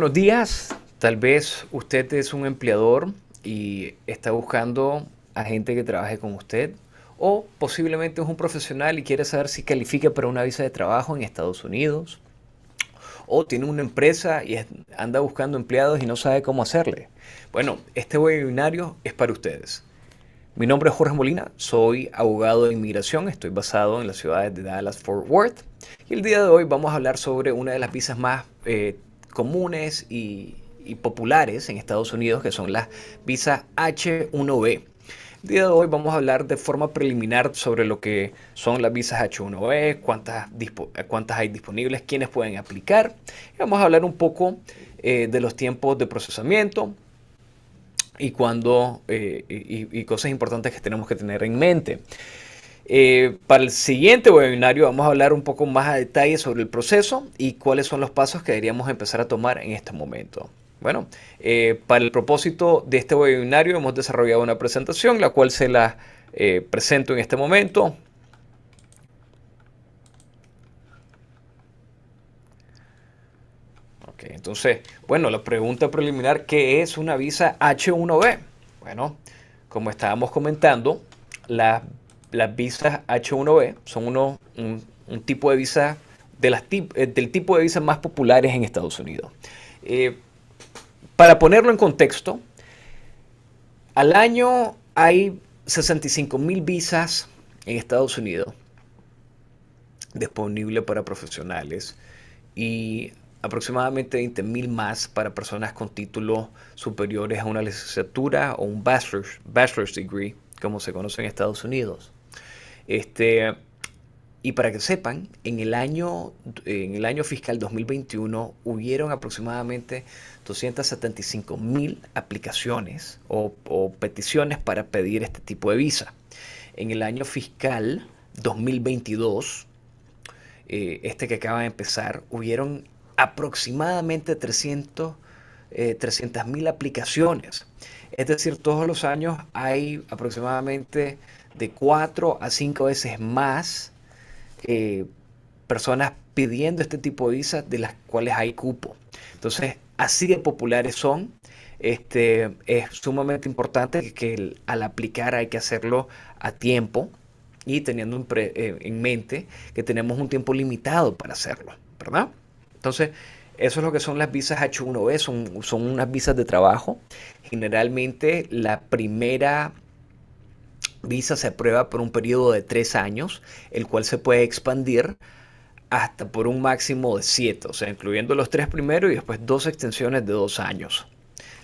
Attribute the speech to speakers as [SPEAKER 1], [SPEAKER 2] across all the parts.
[SPEAKER 1] buenos días. Tal vez usted es un empleador y está buscando a gente que trabaje con usted o posiblemente es un profesional y quiere saber si califica para una visa de trabajo en Estados Unidos o tiene una empresa y anda buscando empleados y no sabe cómo hacerle. Bueno, este webinario es para ustedes. Mi nombre es Jorge Molina, soy abogado de inmigración, estoy basado en la ciudad de Dallas, Fort Worth y el día de hoy vamos a hablar sobre una de las visas más eh, comunes y, populares en Estados Unidos, que son las visas H1B. día de hoy vamos a hablar de forma preliminar sobre lo que son las visas H1B, cuántas, eh, cuántas hay disponibles, quiénes pueden aplicar. vamos a hablar un poco eh, de los tiempos de procesamiento y, cuando, eh, y cosas importantes que tenemos que tener en mente. Eh, para el siguiente webinario vamos a hablar un poco más a detalle sobre el proceso y cuáles son los pasos que deberíamos empezar a tomar en este momento. Bueno, eh, para el propósito de este webinario hemos desarrollado una presentación, la cual se la eh, presento en este momento. entonces, bueno, la pregunta preliminar, ¿qué es una visa H1B? Bueno, como estábamos comentando, la las visas H1B son uno, un, tipo de visa de las eh, del tipo de visas más populares en Estados Unidos. Eh, para ponerlo en contexto, al año hay 65 mil visas en Estados Unidos disponibles para profesionales y aproximadamente 20 mil más para personas con títulos superiores a una licenciatura o un bachelor's, bachelor's degree, como se conoce en Estados Unidos. Este, y para que sepan, en el año, en el año fiscal 2021 hubieron aproximadamente 275 mil aplicaciones o, peticiones para pedir este tipo de visa. En el año fiscal 2022, eh, este que acaba de empezar, hubieron aproximadamente 300 eh, aplicaciones. Es decir, todos los años hay aproximadamente de 4 a 5 veces más eh, personas pidiendo este tipo de visas de las cuales hay cupo. Entonces, así de populares son. Este, es sumamente importante que al aplicar hay que hacerlo a tiempo y teniendo eh, en, mente que tenemos un tiempo limitado para hacerlo, ¿verdad? Entonces, eso es lo que son las visas H1B, son, son unas visas de trabajo. Generalmente la primera Visa se aprueba por un periodo de tres años, el cual se puede expandir hasta por un máximo de siete, o sea, incluyendo los tres primeros y después dos extensiones de dos años.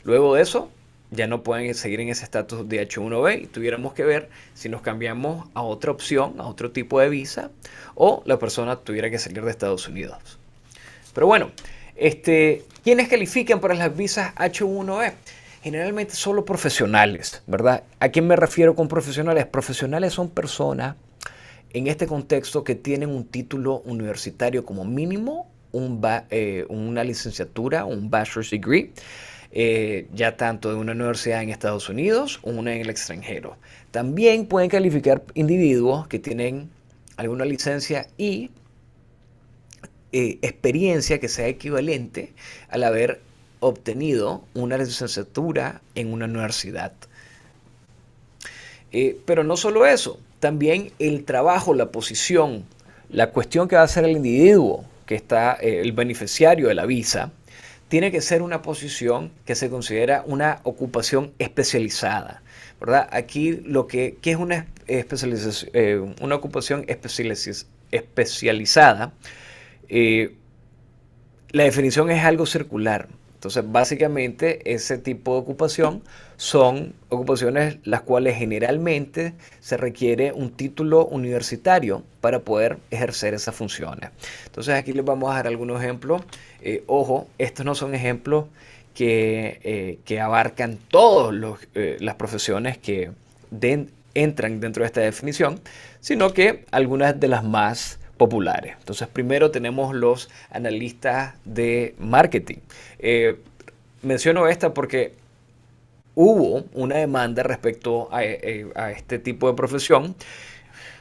[SPEAKER 1] Luego de eso, ya no pueden seguir en ese estatus de H1B y tuviéramos que ver si nos cambiamos a otra opción, a otro tipo de visa, o la persona tuviera que salir de Estados Unidos. Pero bueno, este, ¿quiénes califican para las visas H1B? generalmente solo profesionales, ¿verdad? ¿A quién me refiero con profesionales? Profesionales son personas en este contexto que tienen un título universitario como mínimo, eh, una licenciatura, un bachelor's degree, eh, ya tanto de una universidad en Estados Unidos o una en el extranjero. También pueden calificar individuos que tienen alguna licencia y eh, experiencia que sea equivalente al haber obtenido una licenciatura en una universidad. Eh, pero no solo eso, también el trabajo, la posición, la cuestión que va a ser el individuo que está eh, el beneficiario de la visa, tiene que ser una posición que se considera una ocupación especializada. ¿verdad? Aquí lo que, es una, especialización, eh, una ocupación especializada, la definición es algo circular. Entonces, básicamente, ese tipo de ocupación son ocupaciones las cuales generalmente se requiere un título universitario para poder ejercer esas funciones. Entonces, aquí les vamos a dar algunos ejemplos. Eh, ojo, estos no son ejemplos que, eh, abarcan todas eh, las profesiones que entran dentro de esta definición, sino que algunas de las más populares. Entonces, primero tenemos los analistas de marketing. Eh, menciono esta porque hubo una demanda respecto eh, eh, a, este tipo de profesión.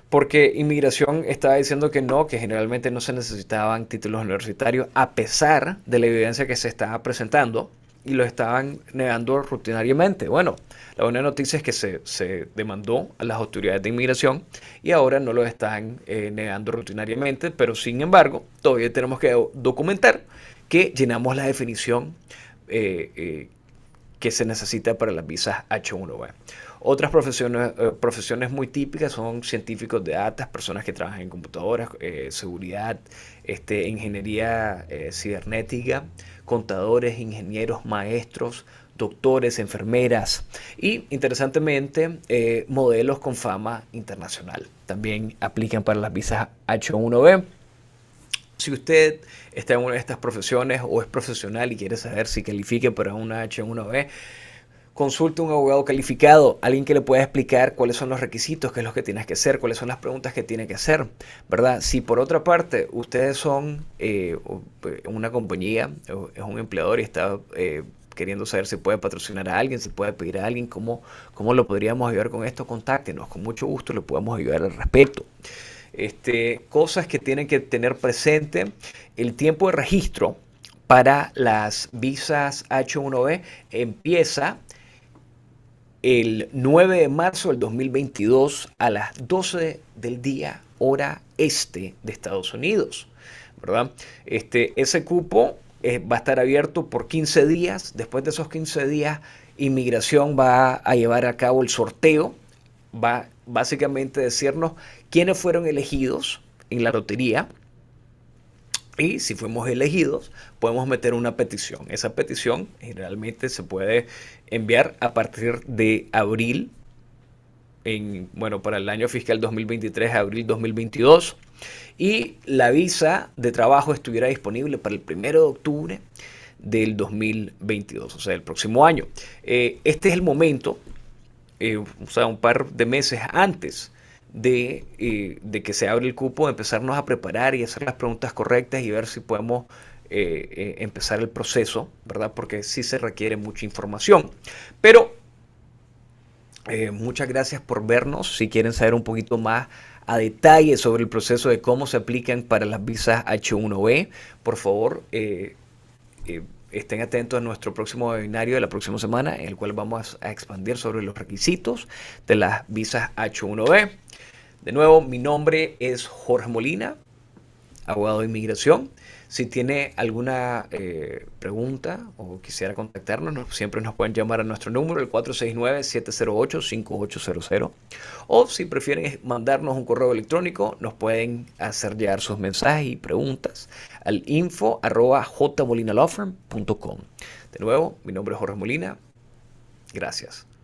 [SPEAKER 1] Porque inmigración estaba diciendo que no, que generalmente no se necesitaban títulos universitarios, a pesar de la evidencia que se estaba presentando y lo estaban negando rutinariamente. Bueno, la buena noticia es que se, demandó a las autoridades de inmigración y ahora no lo están eh, negando rutinariamente, pero sin embargo, todavía tenemos que documentar que llenamos la definición eh, eh, que se necesita para las visas H1B. Otras profesiones, eh, profesiones muy típicas son científicos de datos, personas que trabajan en computadoras, eh, seguridad, este, ingeniería eh, cibernética, contadores, ingenieros, maestros, doctores, enfermeras y, interesantemente, modelos con fama internacional. También aplican para las visas H1B. Si usted está en una de estas profesiones o es profesional y quiere saber si califique para una H1B, consulte un abogado calificado, alguien que le pueda explicar cuáles son los requisitos, qué es lo que tienes que hacer, cuáles son las preguntas que tiene que hacer, ¿verdad? Si por otra parte ustedes son eh, eh, una compañía, es un empleador y está eh, queriendo saber si puede patrocinar a alguien, si puede pedir a alguien, cómo, lo podríamos ayudar con esto, contáctenos, con mucho gusto le podemos ayudar al respecto. Este, cosas que tienen que tener presente, el tiempo de registro para las visas H1B empieza el 9 de marzo del 2022 a las 12 del día hora este de Estados Unidos. ¿verdad? Este, ese cupo eh, va a estar abierto por 15 días. Después de esos 15 días, inmigración va a llevar a cabo el sorteo. Va básicamente a decirnos quiénes fueron elegidos en la lotería y si fuimos elegidos, podemos meter una petición. Esa petición generalmente se puede enviar a partir de abril, bueno, para el año fiscal 2023, abril 2022. Y la visa de trabajo estuviera disponible para el primero de octubre del 2022, o sea, el próximo año. Eh, este es el momento, eh, o sea, un par de meses antes eh, de, que se abre el cupo, empezarnos a preparar y hacer las preguntas correctas y ver si podemos eh, eh, empezar el proceso, ¿verdad? Porque sí se requiere mucha información. Pero muchas gracias por vernos. Si quieren saber un poquito más a detalle sobre el proceso de cómo se aplican para las visas H1B, por favor, estén atentos a nuestro próximo webinario de la próxima semana, en el cual vamos a expandir sobre los requisitos de las visas H1B. De nuevo, mi nombre es Jorge Molina abogado de inmigración. Si tiene alguna eh, pregunta o quisiera contactarnos, siempre nos pueden llamar a nuestro número, el 469-708-5800. O si prefieren mandarnos un correo electrónico, nos pueden hacer llegar sus mensajes y preguntas al info arroba De nuevo, mi nombre es Jorge Molina. Gracias.